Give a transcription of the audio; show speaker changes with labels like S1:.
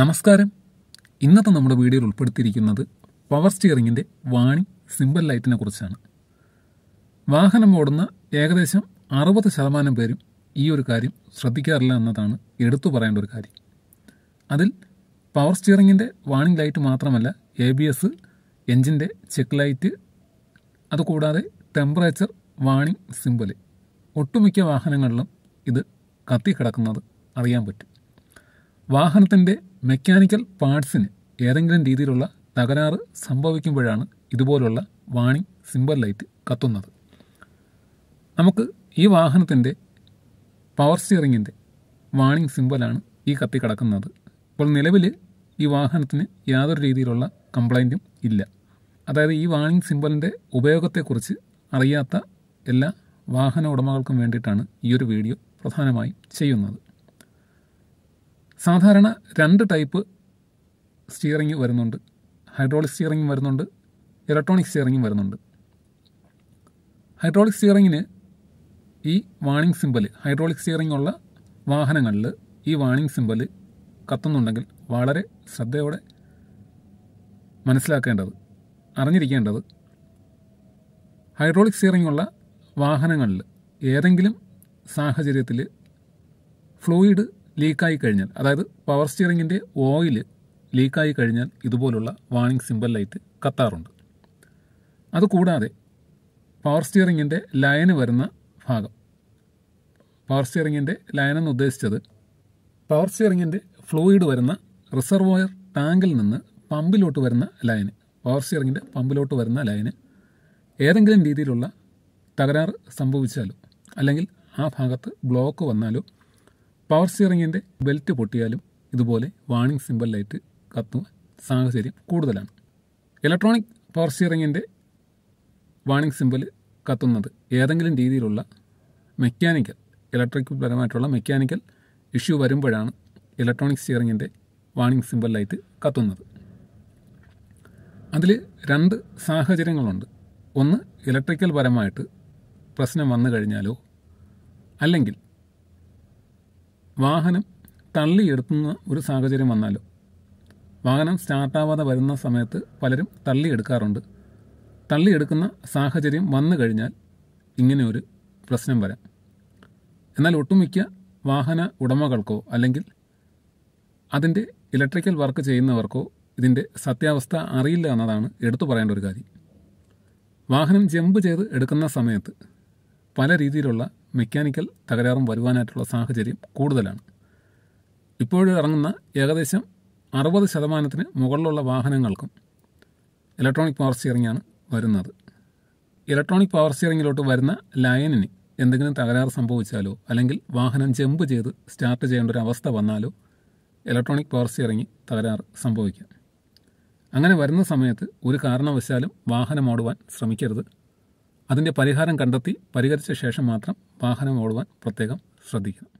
S1: നമസ്കാരം ഇന്നത്തെ നമ്മുടെ വീഡിയോയിൽ ഉൾപ്പെടുത്തിയിരിക്കുന്നത് പവർ സ്റ്റിയറിങ്ങിൻ്റെ വാണി സിമ്പിൾ ലൈറ്റിനെ കുറിച്ചാണ് വാഹനം ഓടുന്ന ഏകദേശം അറുപത് ശതമാനം പേരും ഈ ഒരു കാര്യം ശ്രദ്ധിക്കാറില്ല എന്നതാണ് എടുത്തു പറയേണ്ട ഒരു കാര്യം അതിൽ പവർ സ്റ്റിയറിങ്ങിൻ്റെ വാണിംഗ് ലൈറ്റ് മാത്രമല്ല എ ബി എസ് എൻജിൻ്റെ ചെക്ക് ലൈറ്റ് അതുകൂടാതെ ടെമ്പറേച്ചർ വാണിംഗ് സിമ്പിൾ ഒട്ടുമിക്ക വാഹനങ്ങളിലും ഇത് കത്തിക്കിടക്കുന്നത് അറിയാൻ പറ്റും വാഹനത്തിൻ്റെ മെക്കാനിക്കൽ പാർട്സിന് ഏതെങ്കിലും രീതിയിലുള്ള തകരാറ് സംഭവിക്കുമ്പോഴാണ് ഇതുപോലുള്ള വാണിംഗ് സിമ്പൽ ലൈറ്റ് കത്തുന്നത് നമുക്ക് ഈ വാഹനത്തിൻ്റെ പവർ സ്റ്റിയറിങ്ങിൻ്റെ വാണിംഗ് സിമ്പലാണ് ഈ കത്തി കിടക്കുന്നത് അപ്പോൾ നിലവിൽ ഈ വാഹനത്തിന് യാതൊരു രീതിയിലുള്ള കംപ്ലൈൻറ്റും ഇല്ല അതായത് ഈ വാണിംഗ് സിമ്പലിൻ്റെ ഉപയോഗത്തെക്കുറിച്ച് അറിയാത്ത എല്ലാ വാഹന ഉടമകൾക്കും വേണ്ടിയിട്ടാണ് ഈ ഒരു വീഡിയോ പ്രധാനമായും ചെയ്യുന്നത് സാധാരണ രണ്ട് ടൈപ്പ് സ്റ്റിയറിംഗ് വരുന്നുണ്ട് ഹൈഡ്രോളിക് സ്റ്റിയറിംഗും വരുന്നുണ്ട് ഇലക്ട്രോണിക് സ്റ്റിയറിംഗും വരുന്നുണ്ട് ഹൈഡ്രോളിക് സ്റ്റിയറിങ്ങിന് ഈ വാണിംഗ് സിമ്പല് ഹൈഡ്രോളിക് സ്റ്റിയറിംഗ് ഉള്ള വാഹനങ്ങളിൽ ഈ വാണിംഗ് സിമ്പല് കത്തുന്നുണ്ടെങ്കിൽ വളരെ ശ്രദ്ധയോടെ മനസ്സിലാക്കേണ്ടത് അറിഞ്ഞിരിക്കേണ്ടത് ഹൈഡ്രോളിക് സ്റ്റിയറിംഗ് ഉള്ള വാഹനങ്ങളിൽ ഏതെങ്കിലും സാഹചര്യത്തിൽ ഫ്ലൂയിഡ് ലീക്കായി കഴിഞ്ഞാൽ അതായത് പവർ സ്റ്റിയറിങ്ങിൻ്റെ ഓയിൽ ലീക്കായി കഴിഞ്ഞാൽ ഇതുപോലുള്ള വാണിംഗ് സിമ്പൽ ലൈറ്റ് കത്താറുണ്ട് അതുകൂടാതെ പവർ സ്റ്റിയറിങ്ങിൻ്റെ ലൈന് വരുന്ന ഭാഗം പവർ സ്റ്റിയറിങ്ങിൻ്റെ ലൈൻ എന്ന് ഉദ്ദേശിച്ചത് പവർ സ്റ്റിയറിങ്ങിൻ്റെ ഫ്ലൂയിഡ് വരുന്ന റിസർവോയർ ടാങ്കിൽ നിന്ന് പമ്പിലോട്ട് വരുന്ന ലൈന് പവർ സ്റ്റിയറിങ്ങിൻ്റെ പമ്പിലോട്ട് വരുന്ന ലൈന് ഏതെങ്കിലും രീതിയിലുള്ള തകരാർ സംഭവിച്ചാലോ അല്ലെങ്കിൽ ആ ഭാഗത്ത് ബ്ലോക്ക് വന്നാലോ പവർ സ്റ്റിയറിങ്ങിൻ്റെ ബെൽറ്റ് പൊട്ടിയാലും ഇതുപോലെ വാണിംഗ് സിമ്പൽ ലൈറ്റ് കത്തുന്ന സാഹചര്യം കൂടുതലാണ് ഇലക്ട്രോണിക് പവർ സ്റ്റിയറിങ്ങിൻ്റെ വാണിംഗ് സിമ്പൽ കത്തുന്നത് ഏതെങ്കിലും രീതിയിലുള്ള മെക്കാനിക്കൽ ഇലക്ട്രിക് പരമായിട്ടുള്ള മെക്കാനിക്കൽ ഇഷ്യൂ വരുമ്പോഴാണ് ഇലക്ട്രോണിക് സ്റ്റിയറിങ്ങിൻ്റെ വാണിംഗ് സിമ്പൽ ലൈറ്റ് കത്തുന്നത് അതിൽ രണ്ട് സാഹചര്യങ്ങളുണ്ട് ഒന്ന് ഇലക്ട്രിക്കൽ പരമായിട്ട് പ്രശ്നം വന്നു കഴിഞ്ഞാലോ അല്ലെങ്കിൽ വാഹനം തള്ളിയെടുത്തുന്ന ഒരു സാഹചര്യം വന്നാലോ വാഹനം സ്റ്റാർട്ടാവാതെ വരുന്ന സമയത്ത് പലരും തള്ളിയെടുക്കാറുണ്ട് തള്ളിയെടുക്കുന്ന സാഹചര്യം വന്നു കഴിഞ്ഞാൽ ഇങ്ങനെ ഒരു പ്രശ്നം വരാം എന്നാൽ ഒട്ടുമിക്ക വാഹന ഉടമകൾക്കോ അല്ലെങ്കിൽ അതിൻ്റെ ഇലക്ട്രിക്കൽ വർക്ക് ചെയ്യുന്നവർക്കോ ഇതിൻ്റെ സത്യാവസ്ഥ അറിയില്ല എന്നതാണ് എടുത്തു പറയേണ്ട ഒരു കാര്യം വാഹനം ജമ്പ് ചെയ്ത് എടുക്കുന്ന സമയത്ത് പല രീതിയിലുള്ള മെക്കാനിക്കൽ തകരാറും വരുവാനായിട്ടുള്ള സാഹചര്യം കൂടുതലാണ് ഇപ്പോഴും ഇറങ്ങുന്ന ഏകദേശം അറുപത് ശതമാനത്തിന് മുകളിലുള്ള വാഹനങ്ങൾക്കും ഇലക്ട്രോണിക് പവർ സ്റ്റിയറിംഗാണ് വരുന്നത് ഇലക്ട്രോണിക് പവർ സ്റ്റിയറിങ്ങിലോട്ട് വരുന്ന ലയനിന് എന്തെങ്കിലും തകരാറ് സംഭവിച്ചാലോ അല്ലെങ്കിൽ വാഹനം ജമ്പ് ചെയ്ത് സ്റ്റാർട്ട് ചെയ്യേണ്ട ഒരു അവസ്ഥ വന്നാലോ ഇലക്ട്രോണിക് പവർ സ്റ്റിയറിംഗ് തകരാറ് സംഭവിക്കാം അങ്ങനെ വരുന്ന സമയത്ത് ഒരു കാരണവശാലും വാഹനം ഓടുവാൻ ശ്രമിക്കരുത് അതിൻ്റെ പരിഹാരം കണ്ടെത്തി പരിഹരിച്ച ശേഷം മാത്രം വാഹനം ഓടുവാൻ പ്രത്യേകം ശ്രദ്ധിക്കണം